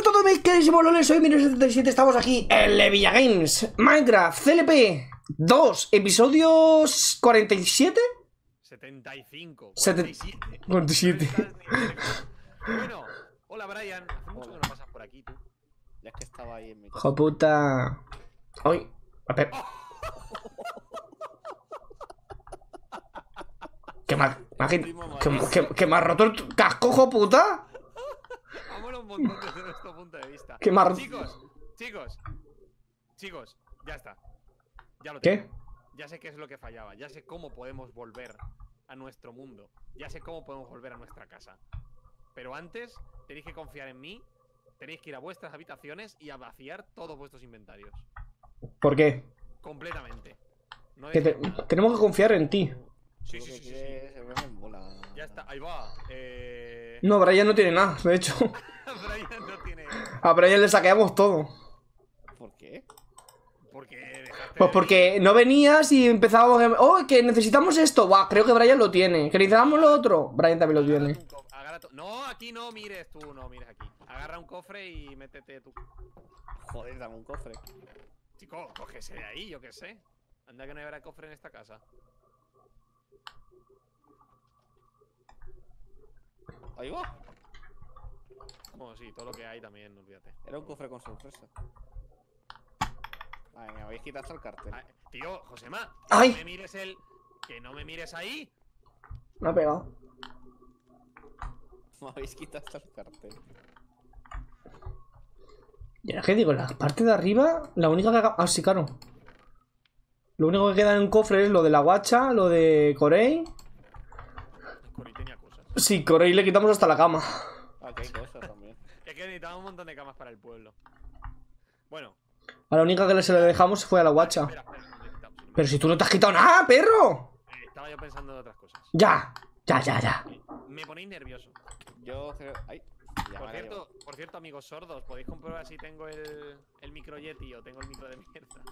Hola a todos mis queridos lol, soy 77 estamos aquí en Levilla Games, Minecraft, CLP 2, episodios 47? 75. 47. 47. bueno, hola Brian, hace mucho que no pasas por aquí tú. Ya es que estaba ahí en mi casa. puta. a Pep. ¿Qué más? ¿Qué, más roto el casco, puta? montón desde nuestro punto de vista. Qué Chicos, chicos, chicos, ya está. Ya lo ¿Qué? Ya sé qué es lo que fallaba. Ya sé cómo podemos volver a nuestro mundo. Ya sé cómo podemos volver a nuestra casa. Pero antes tenéis que confiar en mí. Tenéis que ir a vuestras habitaciones y a vaciar todos vuestros inventarios. ¿Por qué? Completamente. tenemos que confiar en ti. Sí, sí, sí, Ya está, ahí va. Eh. No, Brian no tiene nada, de hecho. no tiene. A Brian le saqueamos todo. ¿Por qué? Porque dejaste pues porque no venías y empezábamos. Oh, que necesitamos esto. Buah, creo que Brian lo tiene. Que necesitamos lo otro. Brian también lo tiene. No, aquí no mires tú. No mires aquí. Agarra un cofre y métete tú. Joder, dame un cofre. Chico, cógese de ahí, yo qué sé. Anda que no habrá cofre en esta casa. Ahí va. Bueno, sí, todo lo que hay también, no olvídate. Era un cofre con sorpresa. Ay, me habéis quitado hasta el cartel. tío, Josema, que no me mires el. Que no me mires ahí. Me ha pegado. Me habéis quitado hasta el cartel. Ya es que digo, la parte de arriba, la única que. Ah, sí, claro. Lo único que queda en el cofre es lo de la guacha, lo de Corey. Corey tenía cosas. Sí, Corey le quitamos hasta la cama hay cosas también. Es que necesitamos un montón de camas para el pueblo. Bueno. A la única que se le dejamos fue a la guacha. Pero si tú no te has quitado nada, perro. Eh, estaba yo pensando en otras cosas. Ya, ya, ya, ya. Me ponéis nervioso. Yo Ay. por cierto, por cierto, amigos sordos, podéis comprobar si tengo el, el micro Yeti o tengo el micro de mierda.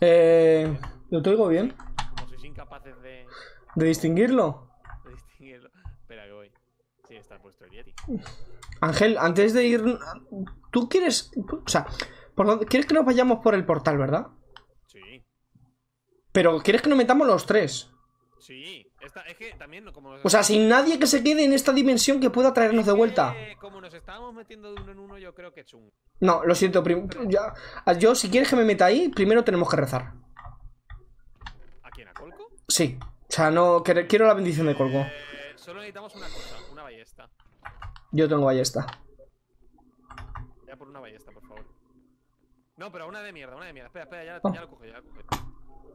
Eh. ¿Lo te oigo bien? Como sois incapaces de. ¿De distinguirlo? De distinguirlo. Espera, que voy. Ángel, antes de ir. ¿Tú quieres.? O sea, ¿quieres que nos vayamos por el portal, verdad? Sí. Pero ¿quieres que nos metamos los tres? Sí, es que también como... O sea, sin nadie que se quede en esta dimensión que pueda traernos de vuelta. como nos estábamos metiendo de uno en uno, yo creo que es un... No, lo siento, yo si quieres que me meta ahí, primero tenemos que rezar. ¿A quién? ¿A Colco? Sí. O sea, no quiero la bendición de Colco. Eh, solo necesitamos una cosa. Yo tengo ballesta. Ya por una ballesta, por favor. No, pero una de mierda, una de mierda. Espera, espera, ya, la, coge, oh. ya lo la coge.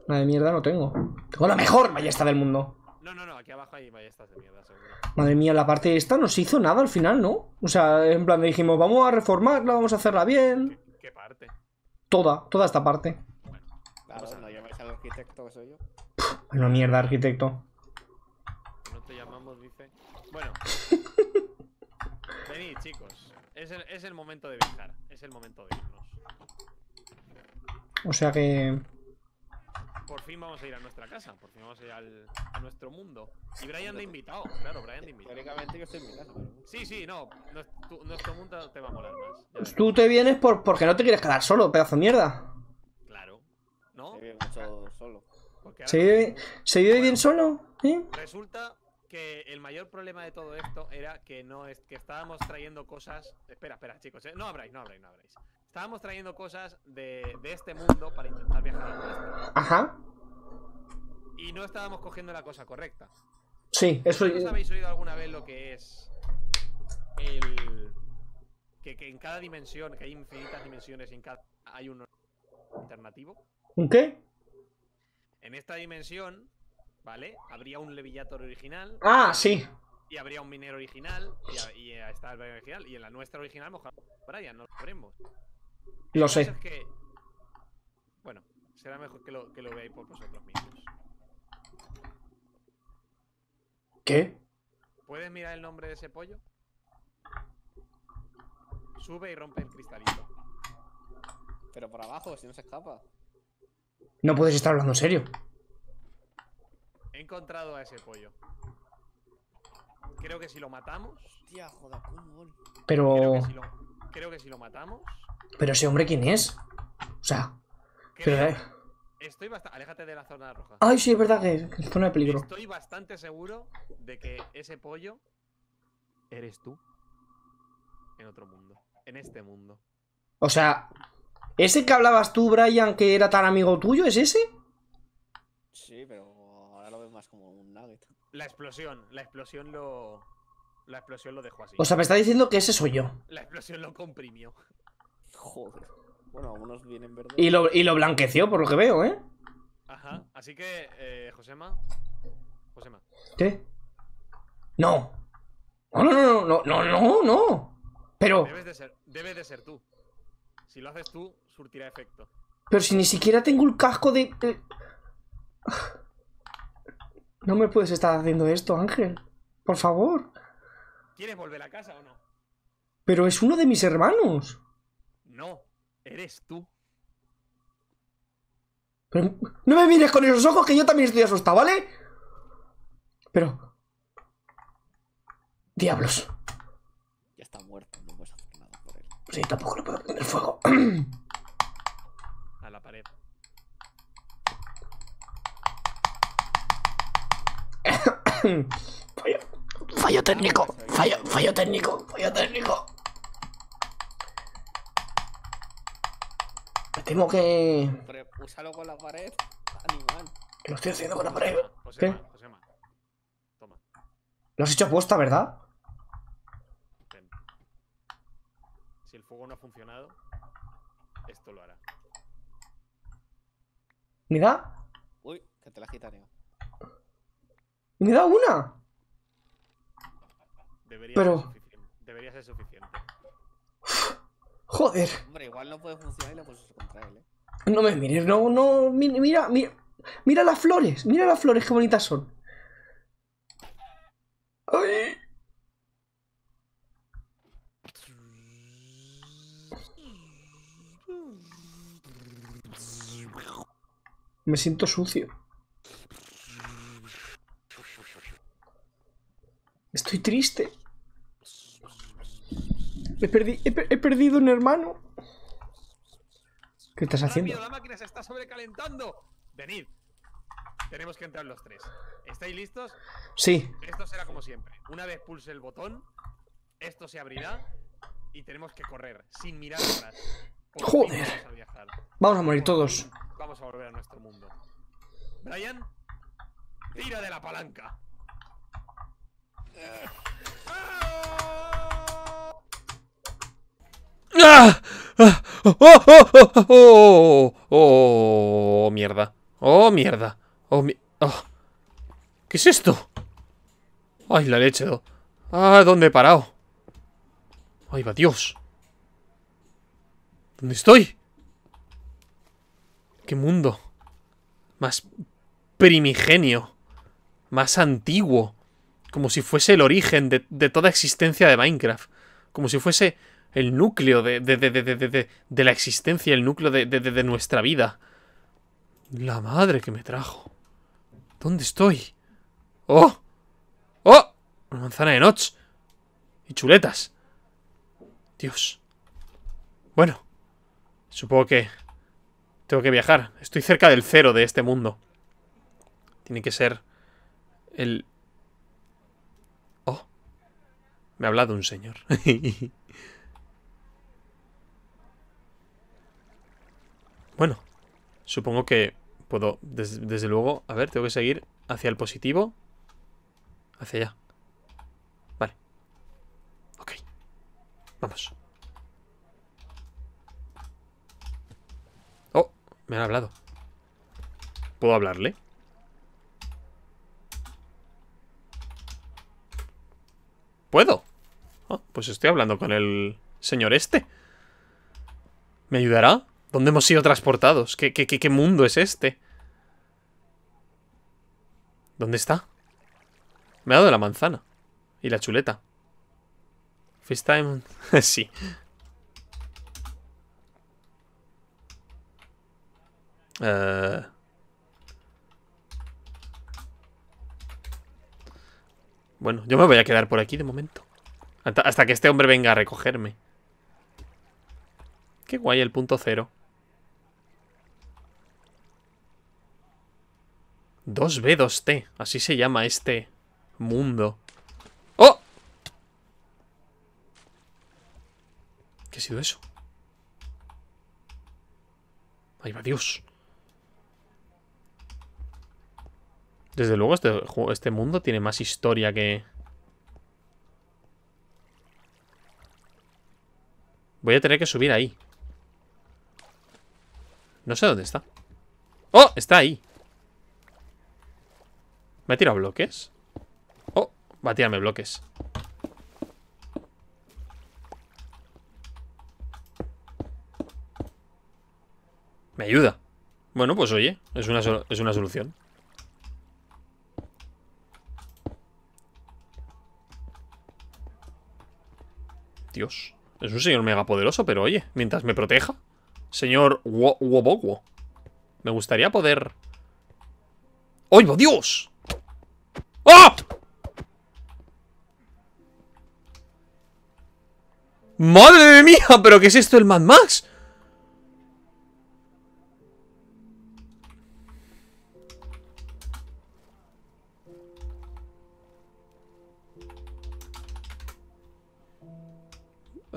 Una de mierda no tengo. Tengo la mejor ballesta del mundo. No, no, no, aquí abajo hay ballestas de mierda, seguro. Madre mía, la parte esta no se hizo nada al final, ¿no? O sea, en plan dijimos, vamos a reformarla, vamos a hacerla bien. ¿Qué, parte? Toda, toda esta parte. Bueno, claro, no llamáis al arquitecto que soy yo. una mierda, arquitecto. No te llamamos, dice. Bueno, Venid, chicos. Es el, es el momento de viajar. Es el momento de irnos. O sea que... Por fin vamos a ir a nuestra casa. Por fin vamos a ir al, a nuestro mundo. Y Brian ha invitado. Claro, Brian te invitado. Teóricamente yo estoy en Sí, sí, no. Nuestro, nuestro mundo te va a molar más. tú te vienes por, porque no te quieres quedar solo, pedazo de mierda. Claro. ¿No? Se vive mucho solo. Se vive, bien solo? ¿Eh? Resulta que el mayor problema de todo esto era que no es que estábamos trayendo cosas. Espera, espera, chicos, eh, no abráis, no abráis. no abráis Estábamos trayendo cosas de, este mundo para intentar viajar al nuestro. Ajá. Y no estábamos cogiendo la cosa correcta. Sí, eso. habéis oído alguna vez lo que es el que, en cada dimensión, que hay infinitas dimensiones, en cada hay uno alternativo? ¿Un qué? En esta dimensión ¿vale? Habría un Levillator original. Ah, sí. Y habría un minero original. Y, está el original. Y en la nuestra original, Brian, no lo veremos. Lo sé. bueno, será mejor que lo, que lo veáis por vosotros mismos. ¿Qué? ¿Puedes mirar el nombre de ese pollo? Sube y rompe el cristalito. Pero por abajo, si no se escapa. No puedes estar hablando en serio. He encontrado a ese pollo. Creo que si lo matamos. Tía, joda, Pero. Creo que, si lo... matamos. Pero ese hombre, ¿quién es? O sea. Eh. Estoy bastante. Aléjate de la zona roja. Ay, sí, es verdad que es zona de peligro. Estoy bastante seguro de que ese pollo. Eres tú. En otro mundo. En este mundo. O sea. ¿Ese que hablabas tú, Brian, que era tan amigo tuyo, es ese? Sí, pero lo veo más como un nugget. La explosión, la explosión lo. La explosión lo dejó así. O sea, me está diciendo que ese soy yo. La explosión lo comprimió. Joder. Bueno, algunos vienen verdes. Y lo, y lo blanqueció, por lo que veo, ¿eh? Ajá. Así que, eh, Josema. Josema. ¿Qué? No. No, no, no, no, no, no, no. Pero. Debes de ser, de ser tú. Si lo haces tú, surtirá efecto. Pero si ni siquiera tengo el casco de... No me puedes estar haciendo esto, Ángel. Por favor. ¿Quieres volver a casa o no? Pero es uno de mis hermanos. No, eres tú. no me mires con esos ojos que yo también estoy asustado, ¿vale? Pero... Diablos. Ya está muerto, no hacer nada por él. Sí, tampoco lo puedo prender fuego. fallo, técnico, fallo, fallo técnico, fallo técnico. Me temo que. Pero con la pared, animal. lo estoy haciendo con la pared. ¿Qué? Lo has hecho apuesta, ¿verdad? Si el fuego no ha funcionado, esto lo hará. Mira. Uy, que te la quitaría. ¿Me da una? Debería Pero... Ser suficiente. Joder. Hombre, igual no puede funcionar y lo puedes contra él, ¿eh? No me mires, no, no. Mira, mira. Mira las flores, mira las flores, qué bonitas son. Ay. Me siento sucio. Estoy triste. He, he, perdido un hermano. ¿Qué estás haciendo? la máquina se está sobrecalentando. Venid. Tenemos que entrar los tres. ¿Estáis listos? Sí. Esto será como siempre. Una vez pulse el botón, esto se abrirá y tenemos que correr sin mirar atrás. Joder. vamos a morir todos. Vamos a volver a nuestro mundo. Brian, tira de la palanca. Ah, ah, ah, oh, oh, oh, ¡Oh, mierda. Oh, mierda. Oh, ¿Qué es esto? Ay, la leche. Ah, ¿dónde he parado? Ay, va, Dios. ¿Dónde estoy? ¿Qué mundo? Más primigenio. Más antiguo como si fuese el origen de, toda existencia de Minecraft. Como si fuese el núcleo de, la existencia, el núcleo de, nuestra vida. La madre que me trajo. ¿Dónde estoy? ¡Oh! ¡Oh! Una manzana de Notch. Y chuletas. Dios. Bueno. Supongo que... Tengo que viajar. Estoy cerca del cero de este mundo. Tiene que ser el, me ha hablado un señor. bueno, supongo que puedo, desde, luego, a ver, tengo que seguir hacia el positivo. Hacia allá. Vale. Ok. Vamos. Oh, me han hablado. ¿Puedo hablarle? ¿Puedo? Ah, pues estoy hablando con el señor este. ¿Me ayudará? ¿Dónde hemos sido transportados? ¿Qué, qué, mundo es este? ¿Dónde está? Me ha dado la manzana. Y la chuleta. ¿Fist time... sí. Eh. Bueno, yo me voy a quedar por aquí de momento. Hasta, que este hombre venga a recogerme. Qué guay el punto cero. 2 b 2 t Así se llama este mundo. ¡Oh! ¿Qué ha sido eso? Ahí va Dios. Desde luego este, este mundo tiene más historia que... Voy a tener que subir ahí. No sé dónde está. ¡Oh! Está ahí. ¿Me ha tirado bloques? Oh, va a tirarme bloques. Me ayuda. Bueno, pues oye, es una, es una solución. Dios. Es un señor mega poderoso, pero oye, mientras me proteja. Señor Wobogwo. Me gustaría poder... ¡Oh, Dios! ¡Ah! ¡Madre mía! ¿Pero qué es esto el Mad Max?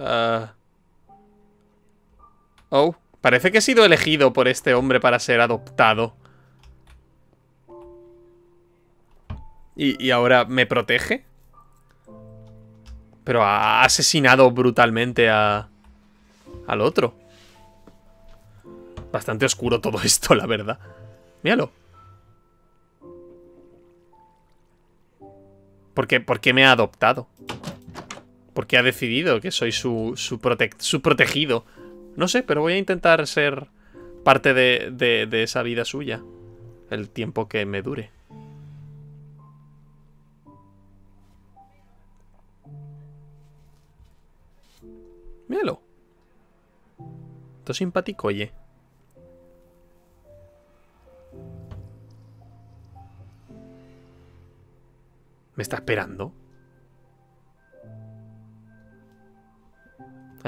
Ah. Oh, parece que he sido elegido por este hombre para ser adoptado. ¿Y, ahora me protege? Pero ha asesinado brutalmente a... Al otro. Bastante oscuro todo esto, la verdad. Míralo. ¿Por qué, ¿Por qué me ha adoptado? Porque ha decidido que soy su, su, su protegido. No sé, pero voy a intentar ser parte de, de esa vida suya. El tiempo que me dure. Míralo. Esto es simpático, oye. ¿Me está esperando?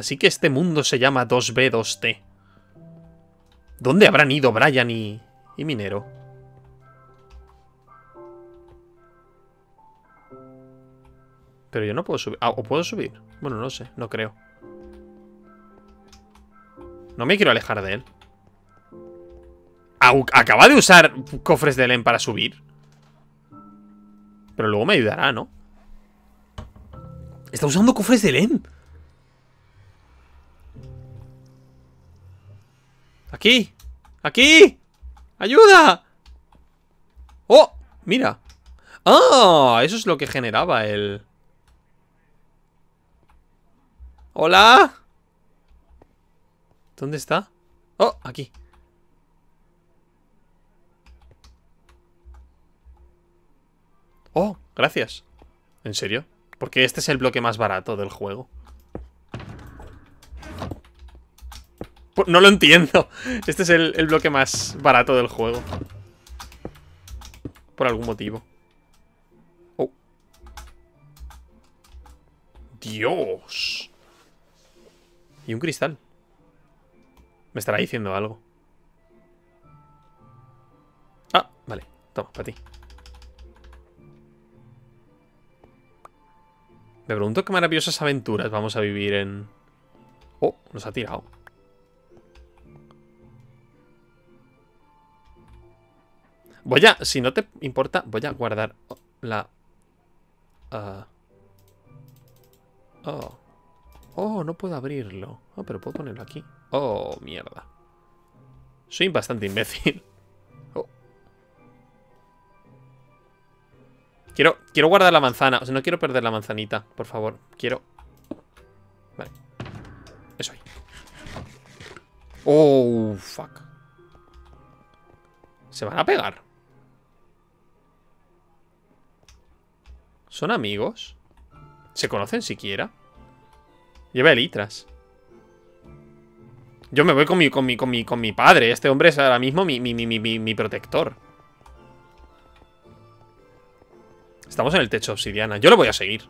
Así que este mundo se llama 2B2T. ¿Dónde habrán ido Brian y, Minero? Pero yo no puedo subir. Ah, ¿O puedo subir? Bueno, no sé, no creo. No me quiero alejar de él. Acaba de usar cofres de LEN para subir. Pero luego me ayudará, ¿no? Está usando cofres de LEN. ¡Aquí! ¡Aquí! ¡Ayuda! ¡Oh! ¡Mira! ¡Ah! Eso es lo que generaba el... ¡Hola! ¿Dónde está? ¡Oh! Aquí ¡Oh! Gracias ¿En serio? Porque este es el bloque más barato del juego No lo entiendo. Este es el, bloque más barato del juego. Por algún motivo. Oh. Dios. Y un cristal. Me estará diciendo algo. Ah, vale. Toma, para ti. Me pregunto qué maravillosas aventuras vamos a vivir en... Oh, nos ha tirado. Voy a, si no te importa, voy a guardar la... Ah, oh. Oh, no puedo abrirlo. Oh, pero puedo ponerlo aquí. Oh, mierda. Soy bastante imbécil. Oh. Quiero, quiero guardar la manzana. O sea, no quiero perder la manzanita, por favor. Quiero... Vale. Eso ahí. Oh, fuck. ¿Se van a pegar? ¿Son amigos? ¿Se conocen siquiera? Lleva elitras. Yo me voy con mi, con mi, con mi, padre. Este hombre es ahora mismo mi, mi, protector. Estamos en el techo obsidiana. Yo lo voy a seguir.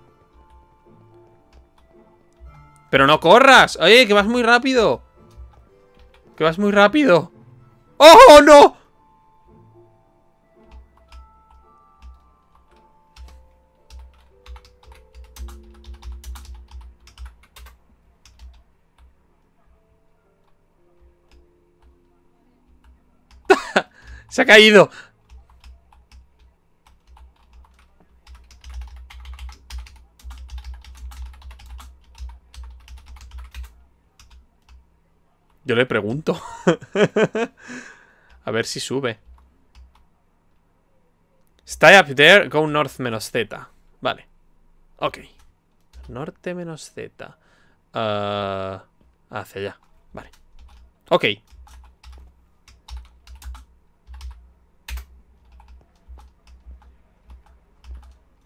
¡Pero no corras! ¡Oye, que vas muy rápido! ¡Que vas muy rápido! ¡Oh, no! Se ha caído. Yo le pregunto. A ver si sube. Stay up there, go north menos Z. Vale. Ok. Norte menos Z. Uh, hacia allá. Vale. Ok.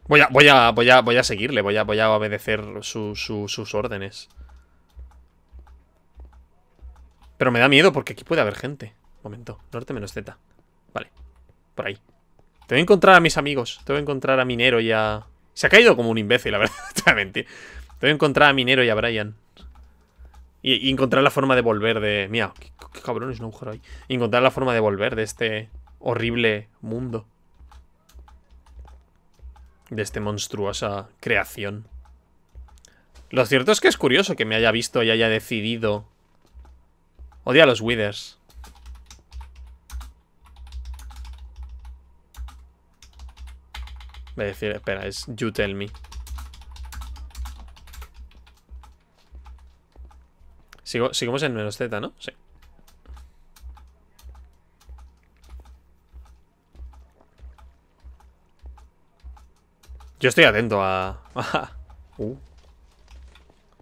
Voy a, voy a, voy a, seguirle, voy a, a obedecer sus órdenes. Pero me da miedo porque aquí puede haber gente. momento, norte menos Z. Vale, por ahí. Tengo que encontrar a mis amigos. Tengo que encontrar a Minero y a... Se ha caído como un imbécil, la verdad. Tengo que encontrar a Minero y a Brian. Y, encontrar la forma de volver de... Mira, qué, qué cabrón es ahí. Y encontrar la forma de volver de este horrible mundo de esta monstruosa creación. Lo cierto es que es curioso que me haya visto y haya decidido... Odia a los Withers. Voy a decir, espera, es You Tell Me. Sigo, seguimos en menos Z, ¿no? Sí. Yo estoy atento a... uh.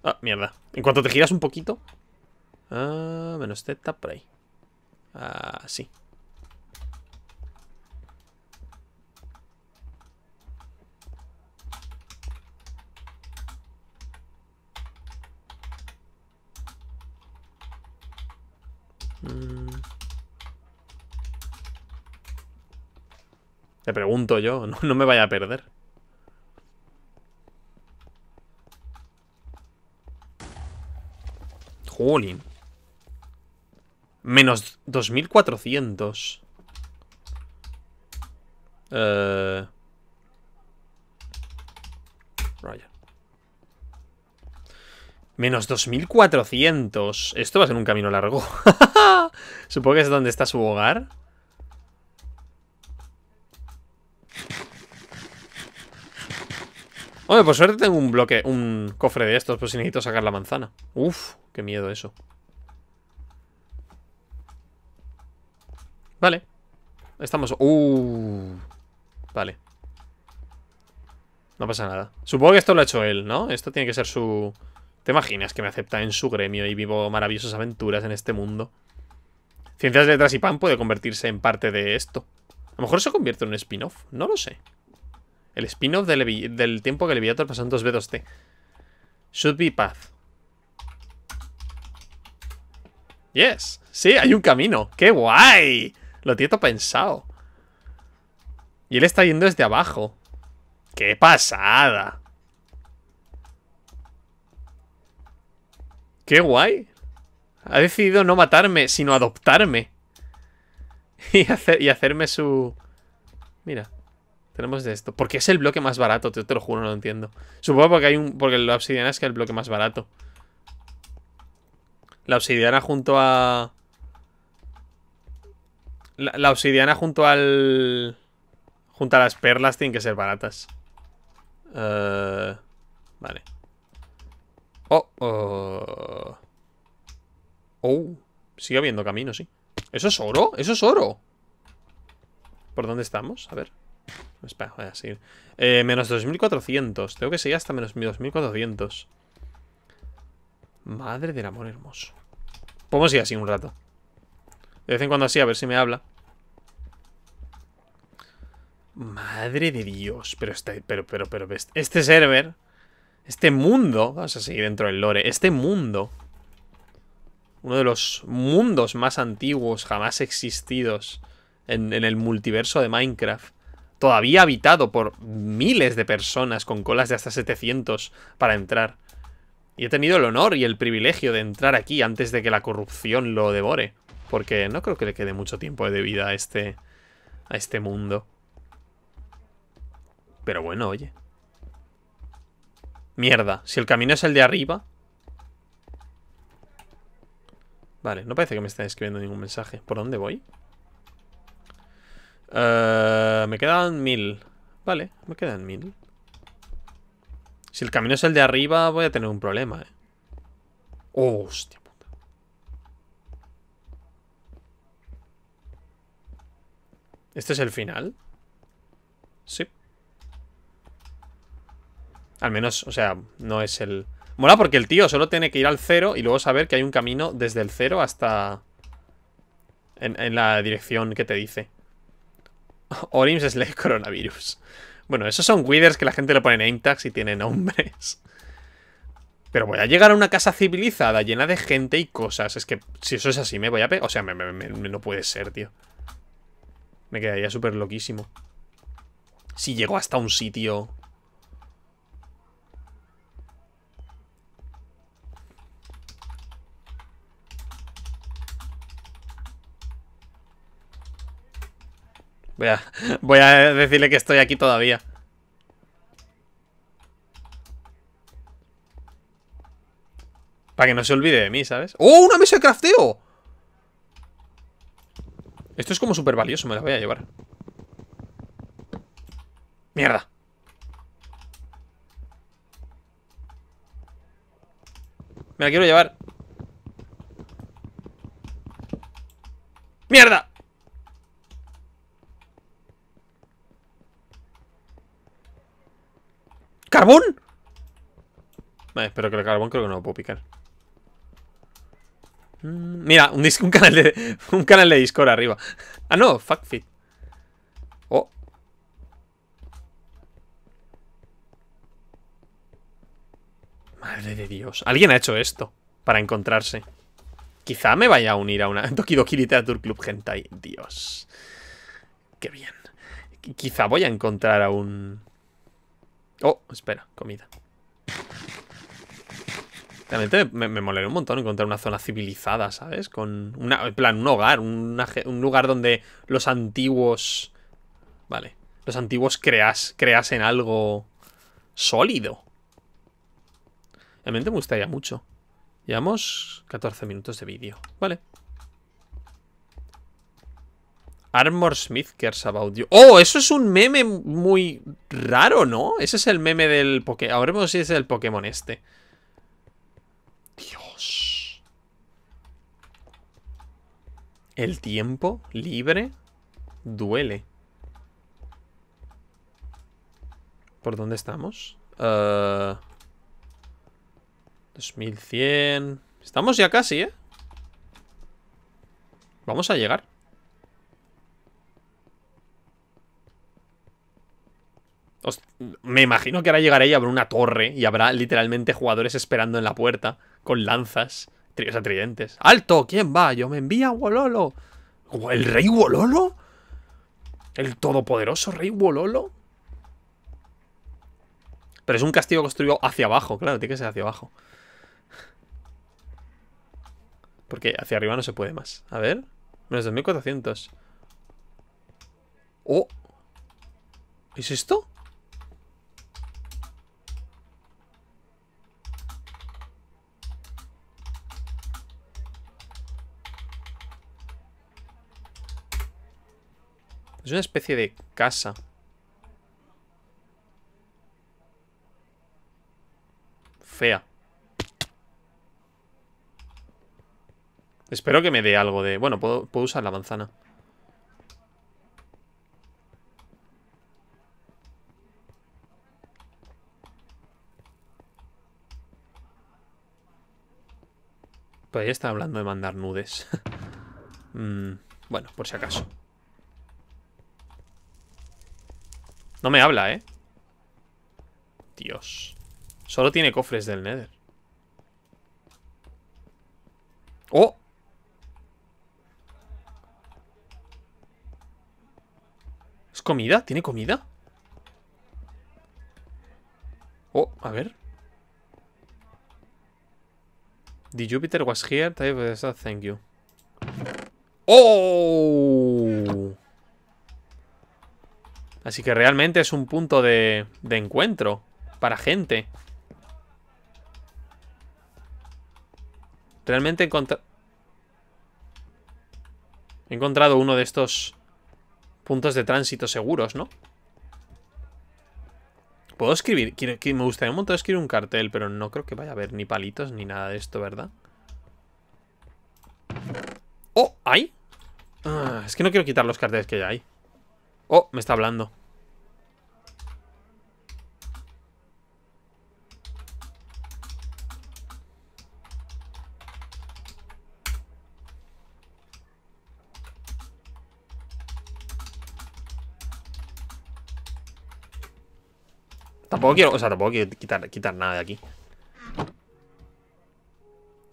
Ah, mierda. En cuanto te giras un poquito... Ah, menos Z por ahí. Ah, sí. Mm. Te pregunto yo, no me vaya a perder. Menos 2400. Eh, Menos 2400. Esto va a ser un camino largo. Supongo que es donde está su hogar. Hombre, por suerte tengo un bloque, un cofre de estos, pues si necesito sacar la manzana. Uf, qué miedo eso. Vale. Estamos... Uh. Vale. No pasa nada. Supongo que esto lo ha hecho él, ¿no? Esto tiene que ser su... ¿Te imaginas que me acepta en su gremio y vivo maravillosas aventuras en este mundo? Ciencias, letras y pan puede convertirse en parte de esto. A lo mejor se convierte en un spin-off. No lo sé. El spin-off del, tiempo que Leviator pasó en 2B2T. Should be path. Yes. Sí, hay un camino. ¡Qué guay! Lo tieto pensado. Y él está yendo desde abajo. ¡Qué pasada! ¡Qué guay! Ha decidido no matarme, sino adoptarme. Y, hacer, y hacerme su... Mira. Tenemos de esto. Porque es el bloque más barato, te, lo juro, no lo entiendo. Supongo porque hay un. Porque la obsidiana es que es el bloque más barato. La obsidiana junto a. La, obsidiana junto al. Junto a las perlas tienen que ser baratas. Eh, vale. Oh, oh. Oh. Sigue habiendo camino, sí. ¿Eso es oro? ¿Eso es oro? ¿Por dónde estamos? A ver. Pues eh, menos 2400. Tengo que seguir hasta menos 2400. Madre del amor hermoso. Podemos ir así un rato. De vez en cuando así, a ver si me habla. Madre de Dios. Pero este, pero, pero, pero, este, este server. Este mundo. Vamos a seguir dentro del lore. Este mundo. Uno de los mundos más antiguos jamás existidos en el multiverso de Minecraft todavía habitado por miles de personas con colas de hasta 700 para entrar. Y he tenido el honor y el privilegio de entrar aquí antes de que la corrupción lo devore. Porque no creo que le quede mucho tiempo de vida a este, a este mundo. Pero bueno, oye. Mierda, si el camino es el de arriba... Vale, no parece que me estén escribiendo ningún mensaje. ¿Por dónde voy? Eh, me quedan mil. Vale, me quedan mil. Si el camino es el de arriba, voy a tener un problema, eh. hostia ¿Este es el final? Sí. Al menos, o sea, no es el... Mola porque el tío solo tiene que ir al cero y luego saber que hay un camino desde el cero hasta... en la dirección que te dice. es el coronavirus. Bueno, esos son withers que la gente le pone en tags y tiene nombres. Pero voy a llegar a una casa civilizada llena de gente y cosas. Es que si eso es así, me voy a... O sea, no puede ser, tío. Me quedaría súper loquísimo. Si llego hasta un sitio Voy a, voy a decirle que estoy aquí todavía. Para que no se olvide de mí, ¿sabes? ¡Oh, una mesa de crafteo! Esto es como súper valioso, me la voy a llevar. Mierda. Me la quiero llevar. ¡Mierda! ¿Carbón? Vale, espero que el carbón creo que no lo puedo picar. Mm, mira, un, canal de, un canal de Discord arriba. Ah, no, fuckfit. Oh. Madre de Dios. Alguien ha hecho esto para encontrarse. Quizá me vaya a unir a una Doki Doki Literature Club Hentai. Dios. Qué bien. Quizá voy a encontrar a un... Oh, espera, comida. Realmente me, molería un montón encontrar una zona civilizada, ¿sabes? Con una, en plan, un hogar, un lugar donde los antiguos... Vale. Los antiguos creas, creasen algo sólido. Realmente me gustaría mucho. Llevamos 14 minutos de vídeo. Vale. Armor Smith cares about you. ¡Oh! Eso es un meme muy raro, ¿no? Ese es el meme del Pokémon. Ahora vemos si es el Pokémon este. Dios. El tiempo libre duele. ¿Por dónde estamos? 2100. Eh, estamos ya casi, ¿eh? Vamos a llegar. me imagino que ahora llegará y habrá una torre y habrá literalmente jugadores esperando en la puerta con lanzas, o tridentes. ¡Alto! ¿Quién va? Yo me envía Wololo. ¿El rey Wololo? ¿El todopoderoso rey Wololo? Pero es un castillo construido hacia abajo, claro, tiene que ser hacia abajo. Porque hacia arriba no se puede más. A ver, menos 2400. ¡Oh! ¿Es esto? Es una especie de casa. Fea. Espero que me dé algo de... Bueno, puedo, usar la manzana. pues ya está hablando de mandar nudes. Mm, bueno, por si acaso. No me habla, ¿eh? Dios. Solo tiene cofres del Nether. ¡Oh! ¿Es comida? ¿Tiene comida? Oh, a ver. The Jupiter was here. Thank you. ¡Oh! Así que realmente es un punto de, encuentro para gente. Realmente he encontrado uno de estos puntos de tránsito seguros, ¿no? Puedo escribir, me gustaría un montón escribir un cartel, pero no creo que vaya a haber ni palitos ni nada de esto, ¿verdad? ¡Oh! ¡Ay! Ah, es que no quiero quitar los carteles que ya hay Oh, me está hablando. Tampoco quiero, o sea, tampoco quiero quitar, quitar nada de aquí.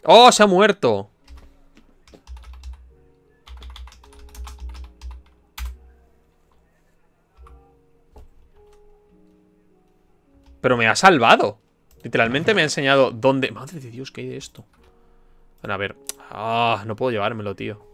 ¡Oh, se ha muerto! Pero me ha salvado. Literalmente me ha enseñado dónde... Madre de Dios, ¿qué hay de esto? Bueno, a ver. Ah, no puedo llevármelo, tío.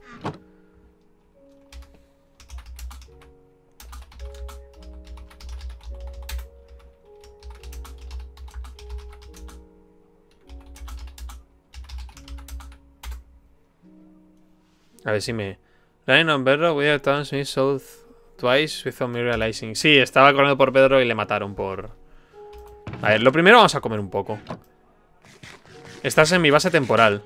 A ver si me... Ryan on voy we have South twice without me realizing. Sí, estaba corriendo por Pedro y le mataron por... A ver, lo primero vamos a comer un poco. Estás en mi base temporal.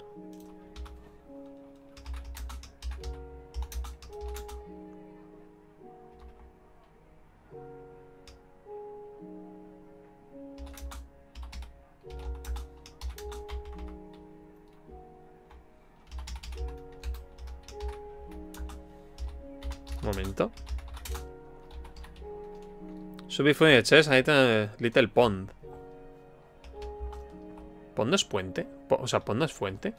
Momento. Subí ahí Chess, Little Pond. Pondo es puente. O sea, Pondo es fuente.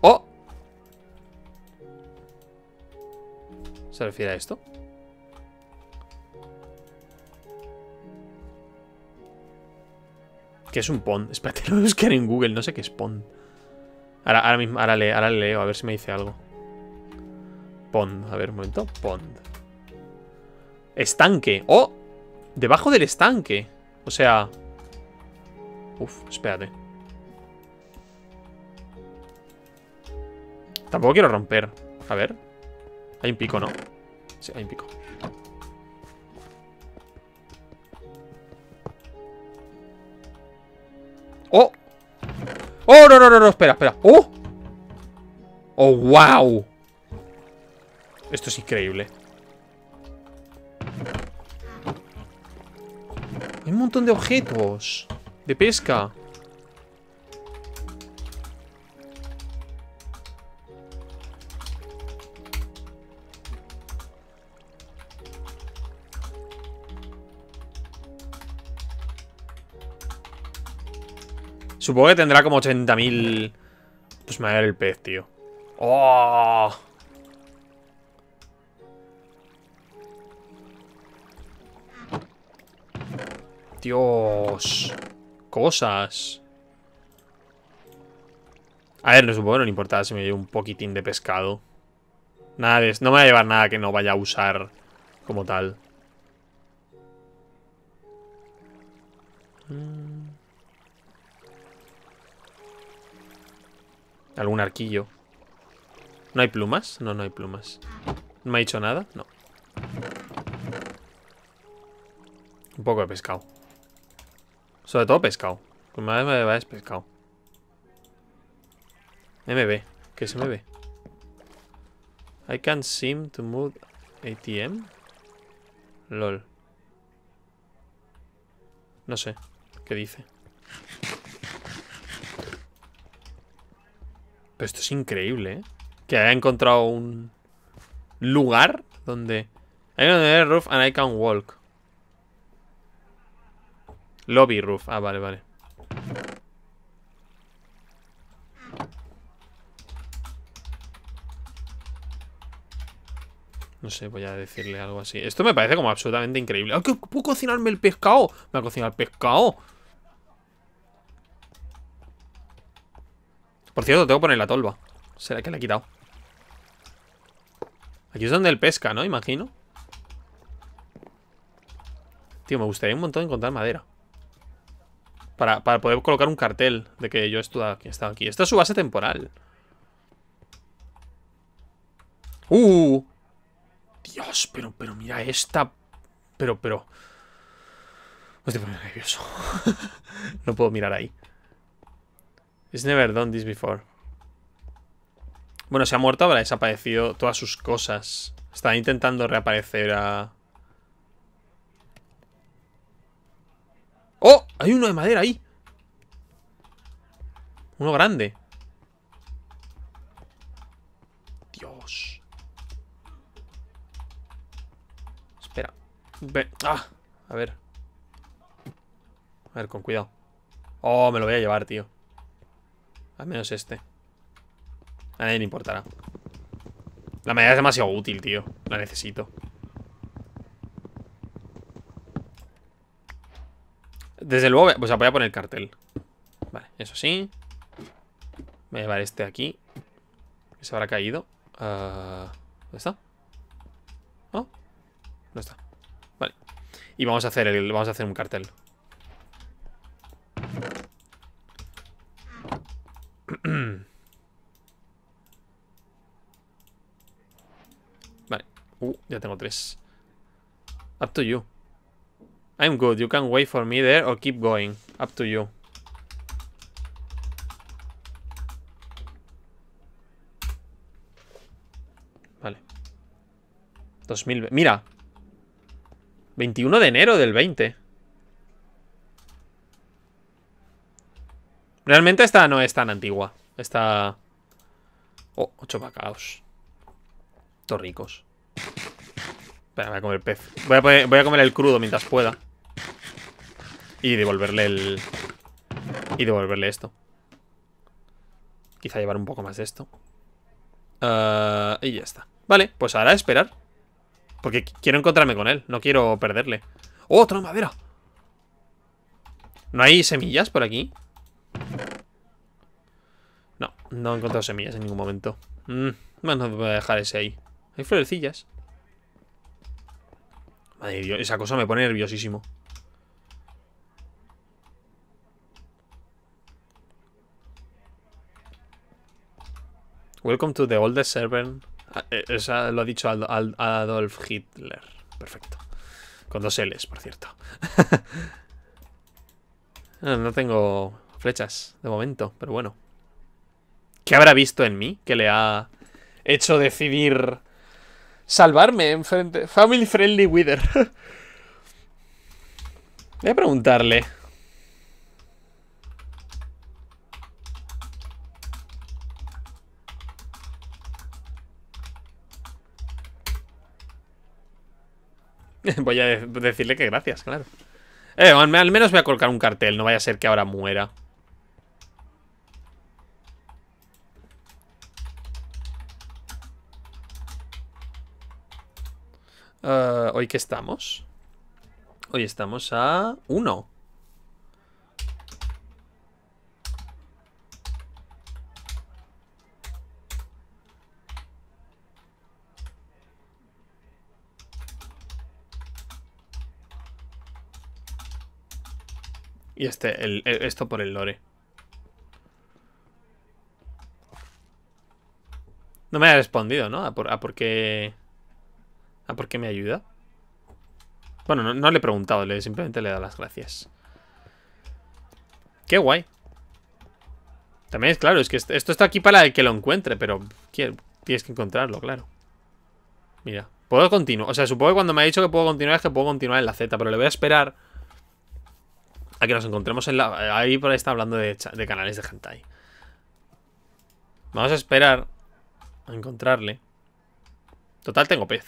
¡Oh! ¿Se refiere a esto? ¿Qué es un pond? Espérate, lo buscar en Google, no sé qué es pond. Ahora, mismo, le, ahora le leo, a ver si me dice algo. Pond, a ver, un momento. Pond. Estanque. ¡Oh! Debajo del estanque. O sea, Uf, espérate. Tampoco quiero romper. A ver. Hay un pico, ¿no? Sí, hay un pico. ¡Oh! ¡Oh, no, no, no, Espera, espera. ¡Oh! ¡Oh, wow! Esto es increíble. Hay un montón de objetos pesca. Supongo que tendrá como 80.000... Pues me va a el pez, tío. ¡Oh! Dios cosas. A ver, no supongo no le importaba si me llevo un poquitín de pescado. Nada de No me va a llevar nada que no vaya a usar como tal. Mm. Algún arquillo. ¿No hay plumas? No, no hay plumas. ¿No me ha dicho nada? No. Un poco de pescado. Sobre todo pescado. Con más me es pescado. MB. ¿Qué es MB? I can't seem to move ATM. LOL. No sé. ¿Qué dice? Pero esto es increíble, ¿eh? Que haya encontrado un lugar donde... I una roof and I can walk. Lobby roof. Ah, vale, vale. No sé, voy a decirle algo así. Esto me parece como absolutamente increíble. ¡Ah, que puedo cocinarme el pescado! Me ha cocinado el pescado. Por cierto, tengo que poner la tolva. ¿Será que la he quitado? Aquí es donde él pesca, ¿no? Imagino. Tío, me gustaría un montón encontrar madera para, poder colocar un cartel de que yo he estado aquí. aquí. Esta es su base temporal. ¡Uh! Dios, pero, pero mira esta. Pero, pero. Me estoy poniendo nervioso. no puedo mirar ahí. It's never done this before. Bueno, se ha muerto, habrá desaparecido todas sus cosas. Está intentando reaparecer a... ¡Oh! Hay uno de madera ahí. Uno grande. Dios. Espera. Ah, a ver. A ver, con cuidado. Oh, me lo voy a llevar, tío. Al menos este. A nadie le importará. La madera es demasiado útil, tío. La necesito. Desde luego, pues voy a poner cartel. Vale, eso sí. Voy a llevar este aquí. se habrá caído. Ah, ¿Dónde está? ¿No? No está. Vale. Y vamos a hacer el, vamos a hacer un cartel. vale. Uh, ya tengo tres. Up to you. I'm good. You can wait for me there or keep going. Up to you. Vale. 2000. Mira. 21 de enero del 20. Realmente esta no es tan antigua. Esta... Oh, ocho vacaos. Torricos. Espera, voy a comer pez. voy a comer el crudo mientras pueda. Y devolverle el... Y devolverle esto. Quizá llevar un poco más de esto. Ah, y ya está. Vale, pues ahora esperar. Porque quiero encontrarme con él. No quiero perderle. ¡Oh, otra madera! ¿No hay semillas por aquí? No, no he encontrado semillas en ningún momento. Mm, bueno, voy a dejar ese ahí. Hay florecillas. Madre Dios, esa cosa me pone nerviosísimo. Welcome to the oldest server. Ah, eh, esa lo ha dicho Adolf Hitler. Perfecto. Con dos L's, por cierto. Ah, no tengo flechas de momento, pero bueno. ¿Qué habrá visto en mí que le ha hecho decidir salvarme en frente? Family Friendly Wither. Voy a preguntarle. voy a decirle que gracias, claro. Eh, al menos voy a colocar un cartel, no vaya a ser que ahora muera. Ah, ¿Hoy qué estamos? Hoy estamos a uno Y este, el, e, esto por el lore. No me ha respondido, ¿no? A por, a por qué... A por qué me ayuda. Bueno, no, le he preguntado, le, simplemente le he dado las gracias. Qué guay. También es claro, es que esto está aquí para el que lo encuentre, pero tienes que encontrarlo, claro. Mira, puedo continuar. O sea, supongo que cuando me ha dicho que puedo continuar es que puedo continuar en la Z, pero le voy a esperar a que nos encontremos en la... Ahí por ahí está hablando de, canales de hentai. Vamos a esperar a encontrarle. Total, tengo pez.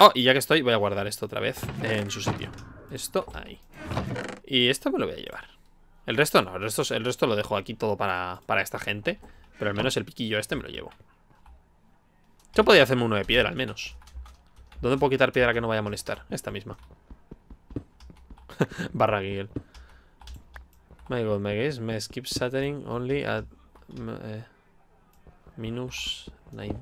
Oh, y ya que estoy, voy a guardar esto otra vez en su sitio. Esto ahí. Y esto me lo voy a llevar. El resto no, el resto, el resto lo dejo aquí todo para, para esta gente. Pero al menos el piquillo este me lo llevo. Yo podría hacerme uno de piedra, al menos. ¿Dónde puedo quitar piedra que no vaya a molestar? Esta misma. Barra My god, my guess Me skip shattering only at eh, minus 9.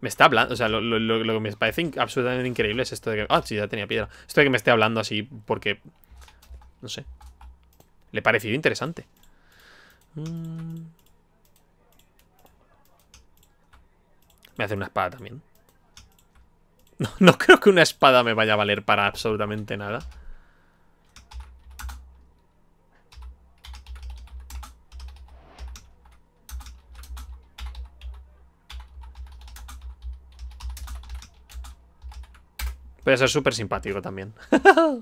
Me está hablando, o sea, lo, que me parece absolutamente increíble es esto de que... Ah, sí, ya tenía piedra. Esto de que me esté hablando así porque... No sé. Le pareció interesante. Mm. Me hace una espada también. no creo que una espada me vaya a valer para absolutamente nada. Voy a ser súper simpático también.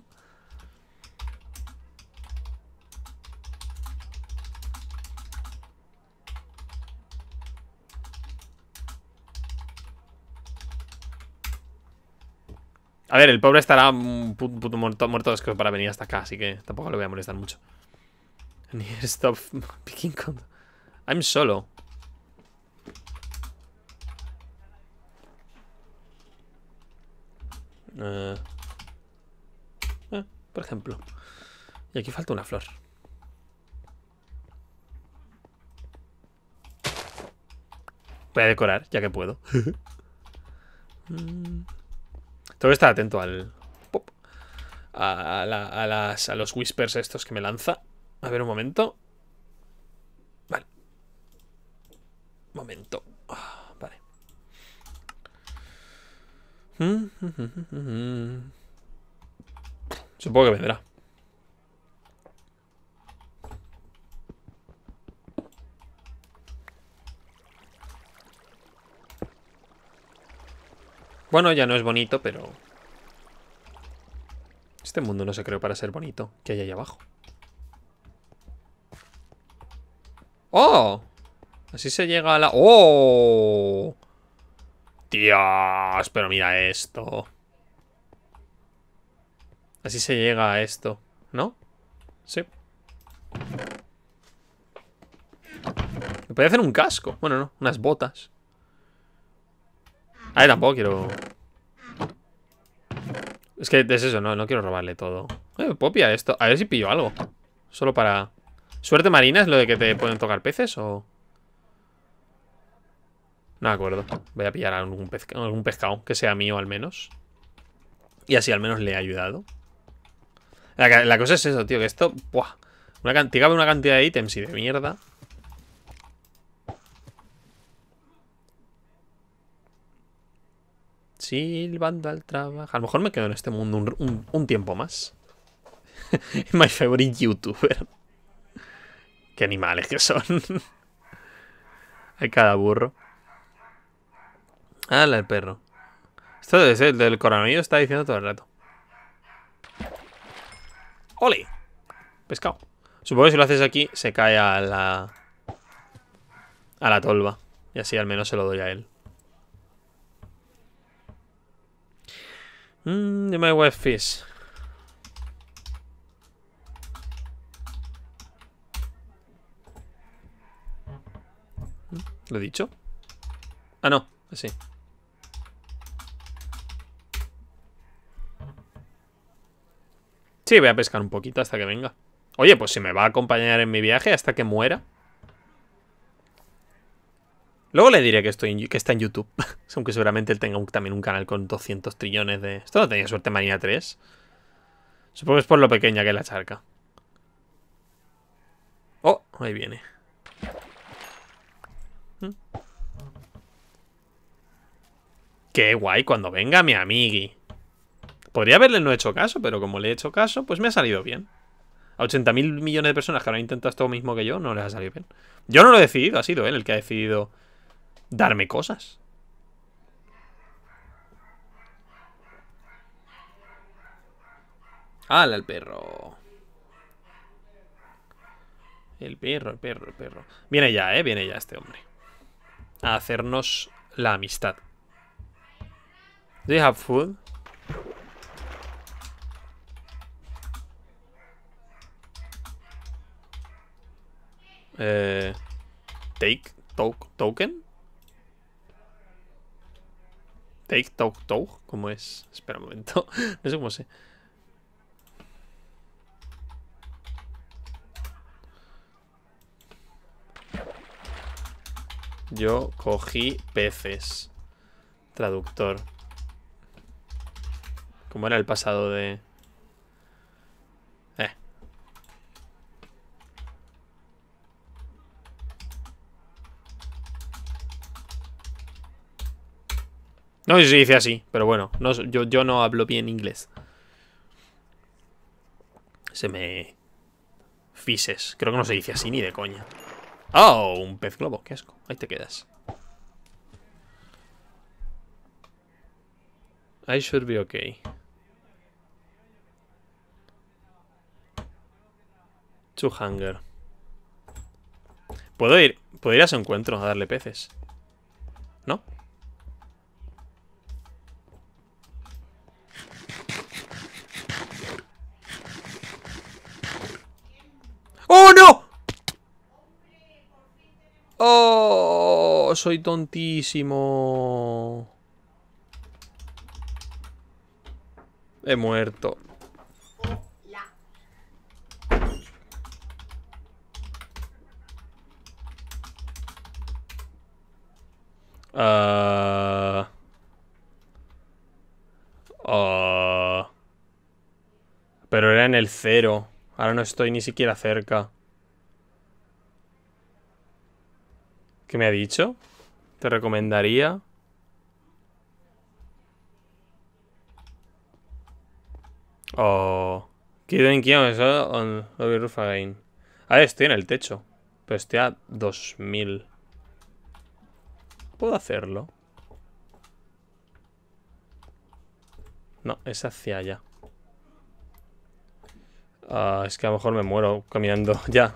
A ver, el pobre estará un puto muerto, de para venir hasta acá, así que tampoco le voy a molestar mucho. Stop picking I'm solo. Eh, eh, por ejemplo. Y aquí falta una flor. Voy a decorar, ya que puedo. Mm. Tengo que estar atento al... a, a los whispers estos que me lanza. A ver un momento. Vale. Momento. Mm. Supongo que vendrá. Bueno, ya no es bonito, pero... Este mundo no se creó para ser bonito. ¿Qué hay ahí abajo? ¡Oh! Así se llega a la... ¡Oh! Dios, pero mira esto. Así se llega a esto, ¿no? Sí. Me podría hacer un casco. Bueno, no, unas botas. Ahí tampoco quiero... Es que es eso, no, no quiero robarle todo. Eh, puedo esto. A ver si pillo algo. Solo para... ¿Suerte marina es lo de que te pueden tocar peces o...? No me acuerdo. Voy a pillar algún, algún pescado que sea mío al menos. Y así al menos le he ayudado. La, cosa es eso, tío, que esto... Buah, una cantidad, una cantidad de ítems y de mierda. Silbando al trabajo. A lo mejor me quedo en este mundo un tiempo más. My favorite youtuber. Qué animales que son. Hay cada burro. Hala el perro. Esto es el del coronavirus está diciendo todo el rato. ¡Ole! Pescado. Supongo que si lo haces aquí, se cae a la... A la tolva. Y así al menos se lo doy a él. Mmm, my wife fish. ¿Lo he dicho? Ah, no, así. Sí, voy a pescar un poquito hasta que venga. Oye, pues si me va a acompañar en mi viaje hasta que muera. Luego le diré que, estoy que está en YouTube. Aunque seguramente él tenga también un canal con 200 trillones de... Esto no tenía suerte Marina 3. Supongo que es por lo pequeña que es la charca. Oh, ahí viene. Mm. Qué guay cuando venga mi amigui. Podría haberle no hecho caso, pero como le he hecho caso, pues me ha salido bien. A 80.000 millones de personas que intentas intentado esto mismo que yo, no les ha salido bien. Yo no lo he decidido, ha sido él el que ha decidido darme cosas. ¡Hala, el perro! El perro, el perro, el perro. Viene ya, ¿eh? Viene ya este hombre. A hacernos la amistad. Do you have food? Eh, take talk, token. Take talk talk. ¿Cómo es? Espera un momento. no sé cómo sé. Yo cogí peces. Traductor. ¿Cómo era el pasado de...? No sé si se dice así, pero bueno, yo, no hablo bien inglés. Se me... Fises. Creo que no se dice así ni de coña. ¡Oh! Un pez globo, qué asco. Ahí te quedas. I should be okay. To hunger. Puedo ir, puedo ir a su encuentro a darle peces. ¿No? no! ¡Oh! Soy tontísimo. He muerto. Ah. Ah. Pero era en el cero. Ahora no estoy ni siquiera cerca. ¿Qué me ha dicho? Te recomendaría... Oh... Kiden on roof again. ver, estoy en el techo. Pero estoy a 2000. ¿Puedo hacerlo? No, es hacia allá. Ah, es que a lo mejor me muero caminando ya.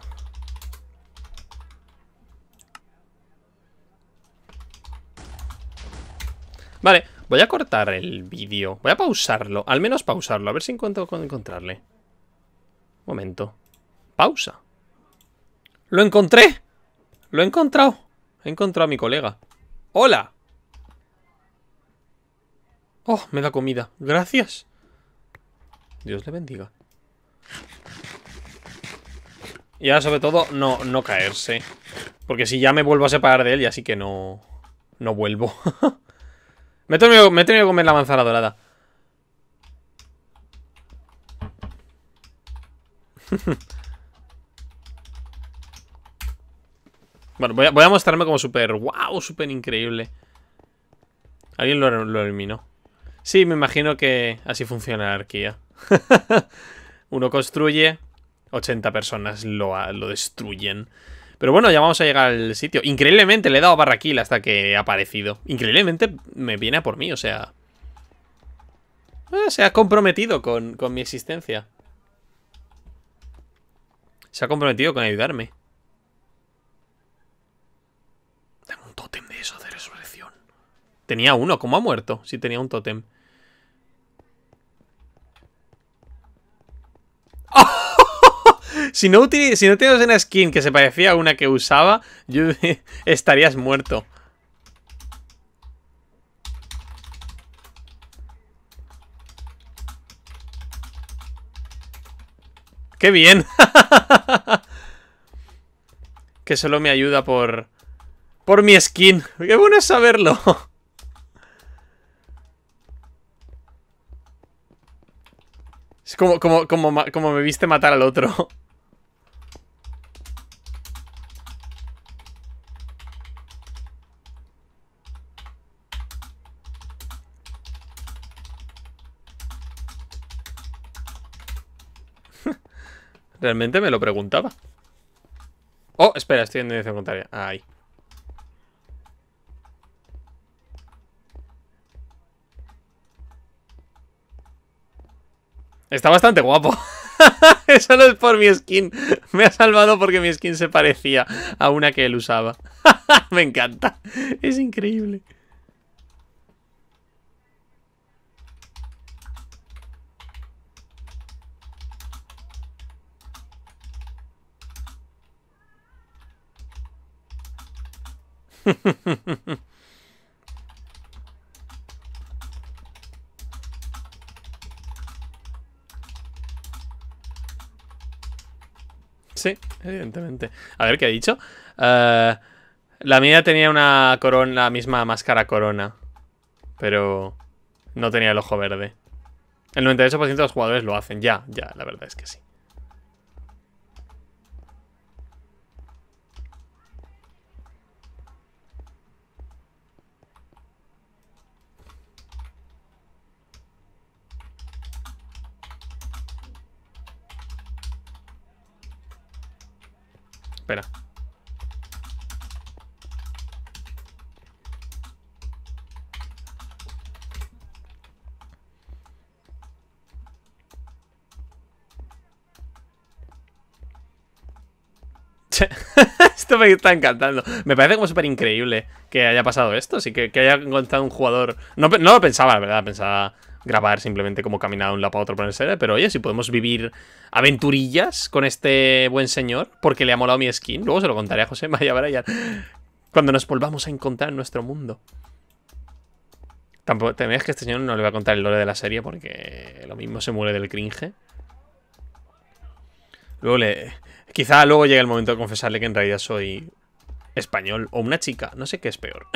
Vale, voy a cortar el vídeo. Voy a pausarlo, al menos pausarlo, a ver si encuentro con encontrarle. Un momento. Pausa. ¡Lo encontré! ¡Lo he encontrado! He encontrado a mi colega. ¡Hola! ¡Oh, me da comida! ¡Gracias! Dios le bendiga. Y ahora sobre todo no, no caerse. Porque si ya me vuelvo a separar de él, ya sí que no... No vuelvo. Me he tenido, me que comer la manzana dorada. bueno, voy a, a, mostrarme como súper wow, súper increíble. Alguien lo, eliminó. Sí, me imagino que así funciona la anarquía. Uno construye, 80 personas lo, lo destruyen. Pero bueno, ya vamos a llegar al sitio. Increíblemente le he dado barraquil hasta que ha aparecido. Increíblemente me viene a por mí, o sea... Ah, se ha comprometido con, mi existencia. Se ha comprometido con ayudarme. Tengo un tótem de eso de resurrección. Tenía uno, ¿cómo ha muerto? Si tenía un tótem. si, no si no tienes una skin que se parecía a una que usaba, yo estarías muerto. ¡Qué bien! que solo me ayuda por... Por mi skin. ¡Qué bueno es saberlo! es como, como, como me viste matar al otro. Realmente me lo preguntaba. Oh, espera, estoy en dirección contraria. Ahí. Está bastante guapo. Eso no es por mi skin. Me ha salvado porque mi skin se parecía a una que él usaba. Me encanta. Es increíble. sí, evidentemente. A ver, ¿qué he dicho? Eh, la mía tenía una corona, la misma máscara corona. Pero no tenía el ojo verde. El 98% de los jugadores lo hacen, ya, ya, la verdad es que sí. esto me está encantando. Me parece como súper increíble que haya pasado esto. Así que, haya encontrado un jugador. No, no lo pensaba, la verdad. Pensaba grabar simplemente como caminar de un lado para otro por serie, pero oye, si podemos vivir aventurillas con este buen señor, porque le ha molado mi skin, luego se lo contaré a José María Bryan cuando nos volvamos a encontrar en nuestro mundo. Tampoco, tenéis que este señor no le va a contar el lore de la serie porque lo mismo se muere del cringe. Luego le... Quizá luego llegue el momento de confesarle que en realidad soy español o una chica, no sé qué es peor.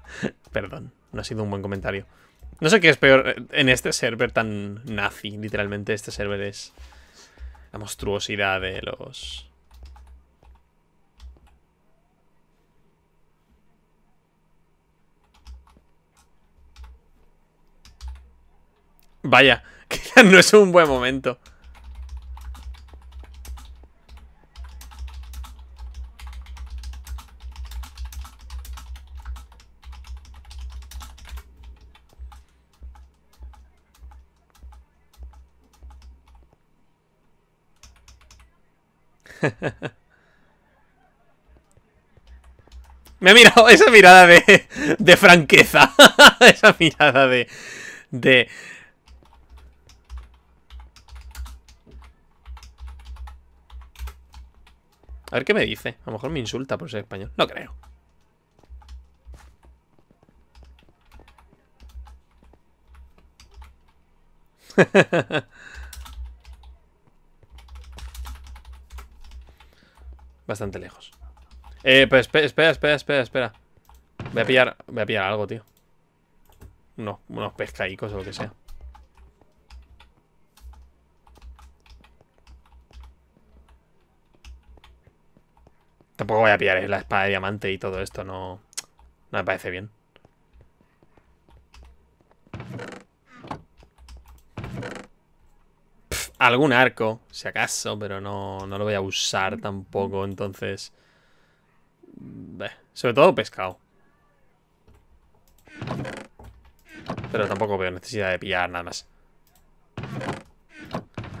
Perdón, no ha sido un buen comentario. No sé qué es peor en este server tan nazi. Literalmente este server es la monstruosidad de los... Vaya, que no es un buen momento. Me ha mirado esa mirada de, de franqueza. esa mirada de... De... A ver qué me dice. A lo mejor me insulta por ser español. No creo. Bastante lejos. Eh, pues espera, espera, espera, espera. Voy a pillar, voy a pillar algo, tío. Unos, unos pescaicos o lo que sea. Tampoco voy a pillar la espada de diamante y todo esto, no, no me parece bien. algún arco, si acaso, pero no, lo voy a usar tampoco, entonces... sobre todo pescado. Pero tampoco veo necesidad de pillar nada más.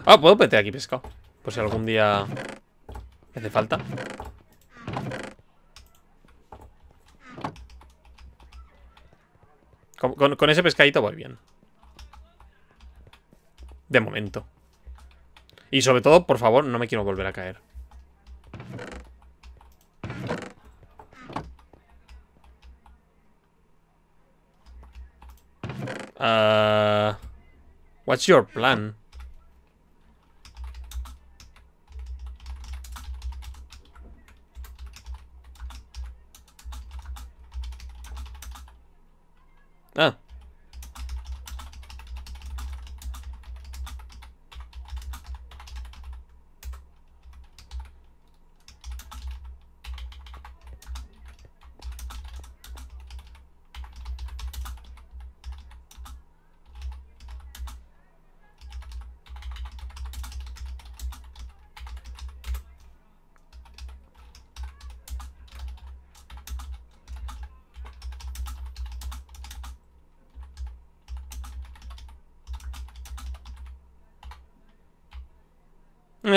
Ah, puedo meter aquí pescado. Por si algún día me hace falta. con ese pescadito voy bien. De momento. Y sobre todo, por favor, no me quiero volver a caer. Ah, what's your plan? Ah.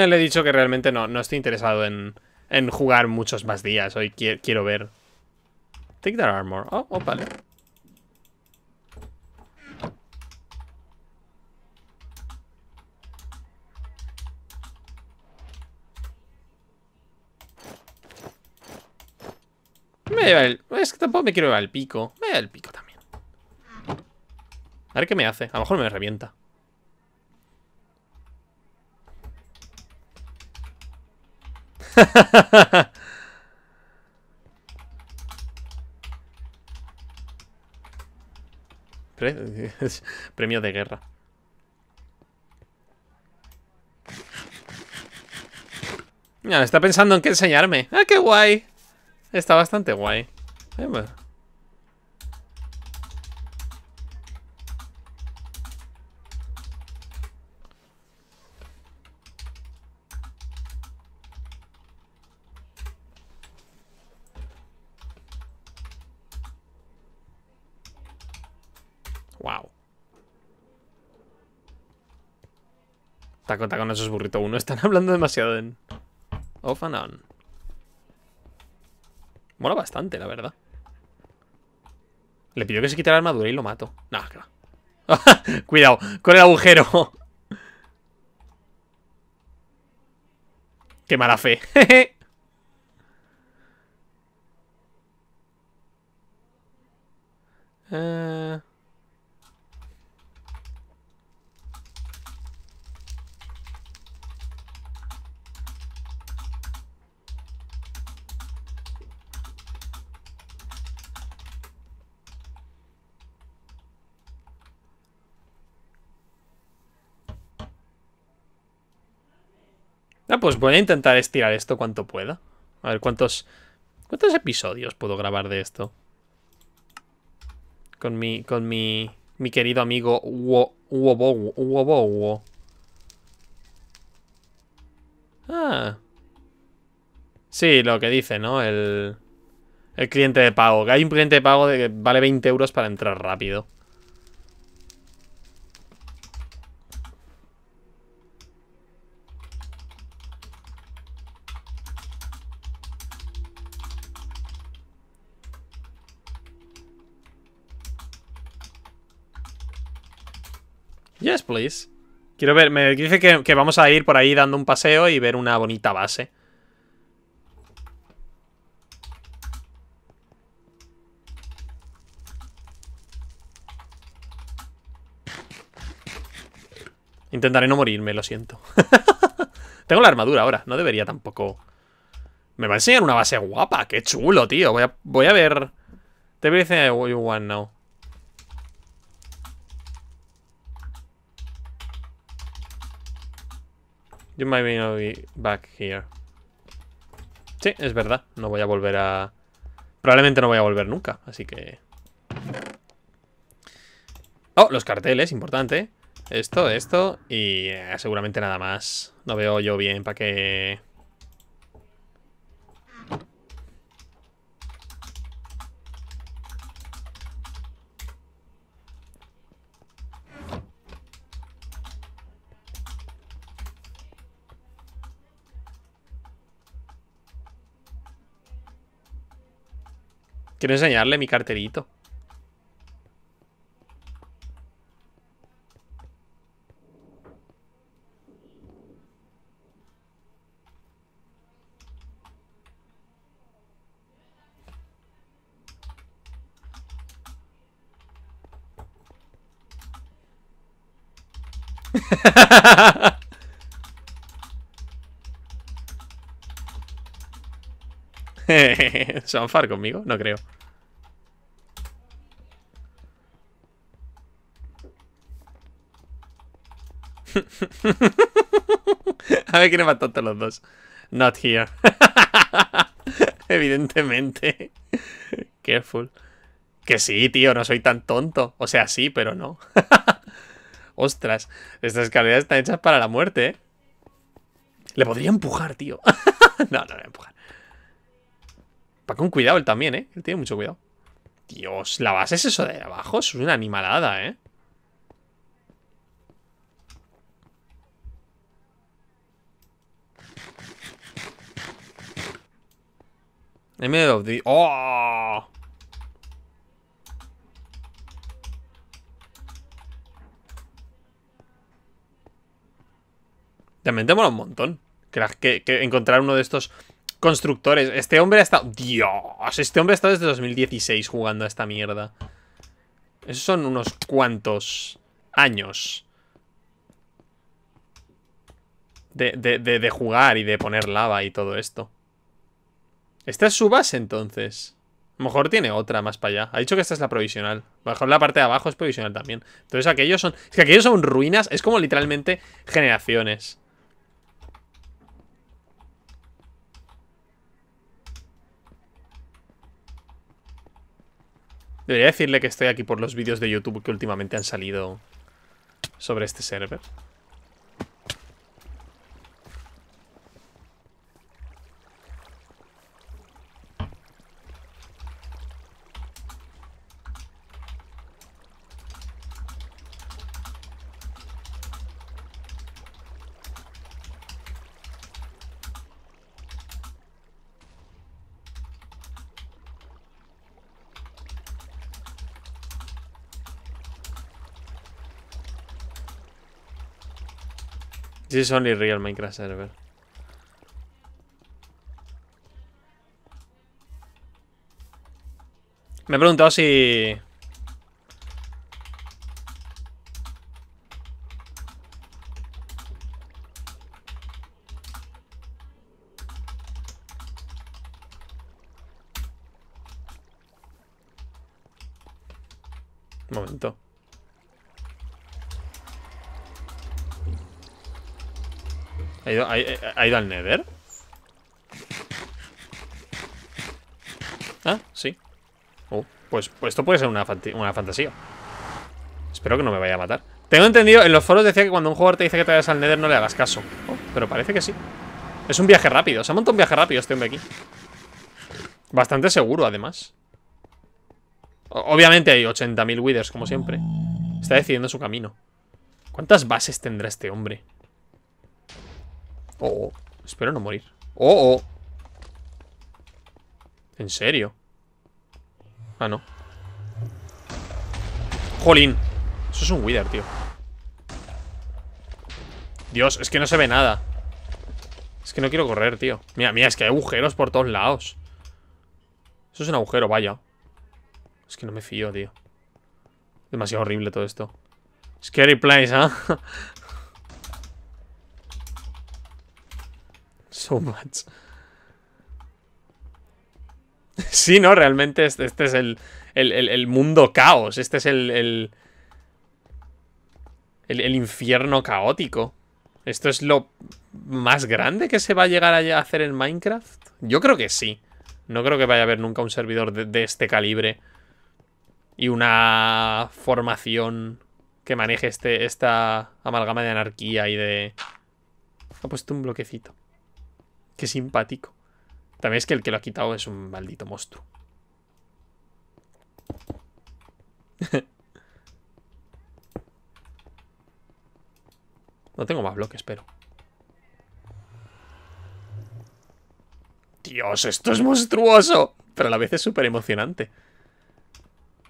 le he dicho que realmente no, no estoy interesado en, jugar muchos más días. Hoy quiero ver. Take that armor. Oh, oh vale. Me llevar el... Es que tampoco me quiero llevar el pico. Me llevar el pico también. A ver qué me hace. A lo mejor me revienta. Premio de guerra. Mira, está pensando en qué enseñarme. ¡Ah, qué guay! Está bastante guay. Taco, con esos burritos burrito uno. Están hablando demasiado en... Off and Mola bastante, la verdad. Le pidió que se quitara la armadura y lo mato. Nah, Cuidado, con el agujero. Qué mala fe. Eh... Ah, pues voy a intentar estirar esto cuanto pueda. A ver, ¿cuántos, cuántos episodios puedo grabar de esto? Con mi, con mi, querido amigo Uobo, Ah. Sí, lo que dice, ¿no? El, cliente de pago. hay un cliente de pago de que vale 20 euros para entrar rápido. please. Quiero ver, me dice que, vamos a ir por ahí dando un paseo y ver una bonita base. Intentaré no morirme, lo siento. Tengo la armadura ahora, no debería tampoco... Me va a enseñar una base guapa, qué chulo, tío. Voy a, voy a ver... te I oh, want now. You might be back here. Sí, es verdad. No voy a volver a... Probablemente no voy a volver nunca, así que... Oh, los carteles, importante. Esto, esto y eh, seguramente nada más. No veo yo bien para que Quiero enseñarle mi carterito. ¿Se van a conmigo? No creo. a ver quién es más tonto los dos. Not here. Evidentemente. Careful. Que sí, tío, no soy tan tonto. O sea, sí, pero no. Ostras, estas escaleras están hechas para la muerte, ¿eh? Le podría empujar, tío. no, no le voy a empujar con cuidado él también, ¿eh? Él tiene mucho cuidado. Dios, la base es eso de abajo. es una animalada, ¿eh? En medio de ¡Oh! También te mola un montón. Que, que encontrar uno de estos constructores. Este hombre ha estado... ¡Dios! Este hombre ha estado desde 2016 jugando a esta mierda. Esos son unos cuantos años. De, jugar y de poner lava y todo esto. ¿Esta es su base, entonces? A lo mejor tiene otra más para allá. Ha dicho que esta es la provisional. mejor la parte de abajo es provisional también. Entonces aquellos son... Es que aquellos son ruinas. Es como literalmente generaciones. Debería decirle que estoy aquí por los vídeos de YouTube que últimamente han salido sobre este server. son only real Minecraft server. Me he preguntado si ¿Ha ido al Nether? Ah, sí. Oh, pues, pues esto puede ser una, fantasía. Espero que no me vaya a matar. Tengo entendido, en los foros decía que cuando un jugador te dice que te vayas al Nether no le hagas caso. Oh, pero parece que sí. Es un viaje rápido. Se ha montado un viaje rápido este hombre aquí. Bastante seguro, además. obviamente hay 80.000 withers, como siempre. Está decidiendo su camino. ¿Cuántas bases tendrá este hombre? Oh, oh. Espero no morir. Oh, oh. ¿En serio? Ah, no. Jolín. Eso es un Wither, tío. Dios, es que no se ve nada. Es que no quiero correr, tío. Mira, mira, es que hay agujeros por todos lados. Eso es un agujero, vaya. Es que no me fío, tío. Demasiado horrible todo esto. Scary place, ¿ah? so much. Sí, no, realmente este, este es el, mundo caos. Este es el, el, infierno caótico. ¿Esto es lo más grande que se va a llegar a hacer en Minecraft? Yo creo que sí. No creo que vaya a haber nunca un servidor de, este calibre. Y una formación que maneje este, esta amalgama de anarquía y de... Ha ah, puesto un bloquecito. Qué simpático. También es que el que lo ha quitado es un maldito monstruo. no tengo más bloques, pero... Dios, esto es monstruoso. Pero a la vez es súper emocionante.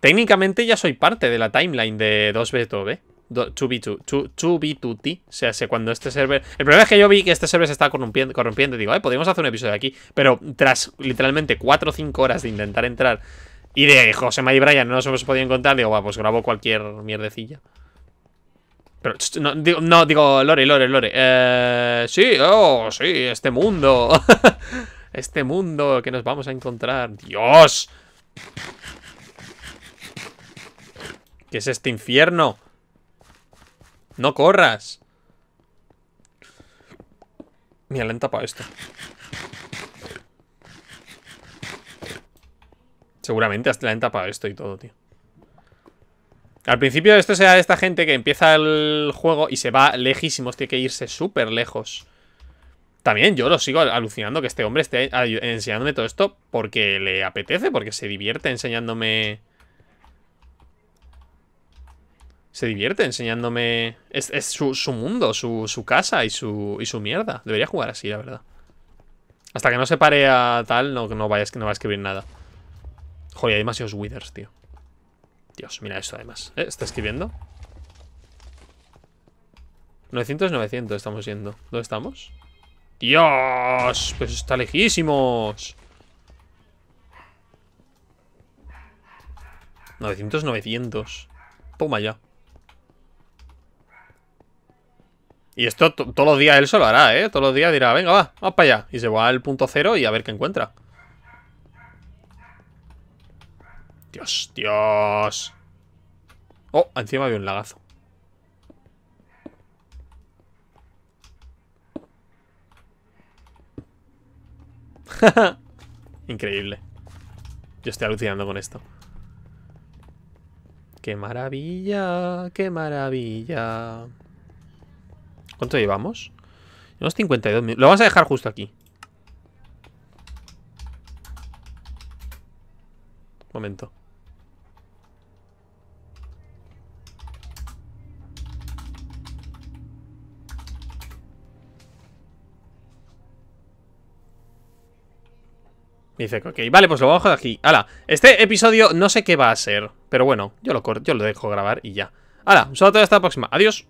Técnicamente ya soy parte de la timeline de 2B2B. 2B2, 2B2T, o sea, cuando este server... El problema es que yo vi que este server se estaba corrompiendo, digo, eh, podríamos hacer un episodio aquí, pero tras literalmente 4 o 5 horas de intentar entrar y de José May y Brian no nos hemos podido encontrar, digo, va, pues grabo cualquier mierdecilla. Pero, no, digo, no, digo Lore, Lore, Lore, eh, sí, oh, sí, este mundo, este mundo que nos vamos a encontrar, Dios. ¿Qué es este infierno? No corras. Mira, lenta para esto. Seguramente hasta han tapado esto y todo, tío. Al principio esto sea esta gente que empieza el juego y se va lejísimos, tiene que irse súper lejos. También yo lo sigo alucinando que este hombre esté enseñándome todo esto porque le apetece, porque se divierte enseñándome se divierte enseñándome. Es, su, mundo, su, casa y su, mierda. Debería jugar así, la verdad. Hasta que no se pare a tal, no, no, vayas, no va a escribir nada. Joder, hay demasiados withers, tío. Dios, mira esto además. Eh, ¿Está escribiendo? 900, 900 estamos yendo. ¿Dónde estamos? ¡Dios! Pues está lejísimos. 900, 900. Toma ya. Y esto todos los días él se lo hará, ¿eh? Todos los días dirá, venga, va, vamos para allá. Y se va al punto cero y a ver qué encuentra. Dios, Dios. Oh, encima había un lagazo. Increíble. Yo estoy alucinando con esto. ¡Qué maravilla! ¡Qué maravilla! ¿Cuánto llevamos? Unos 52 Lo vamos a dejar justo aquí. Momento. Dice que ok, vale, pues lo vamos a dejar aquí. Hala, este episodio no sé qué va a ser, pero bueno, yo lo, yo lo dejo grabar y ya. Hala, un saludo hasta la próxima. Adiós.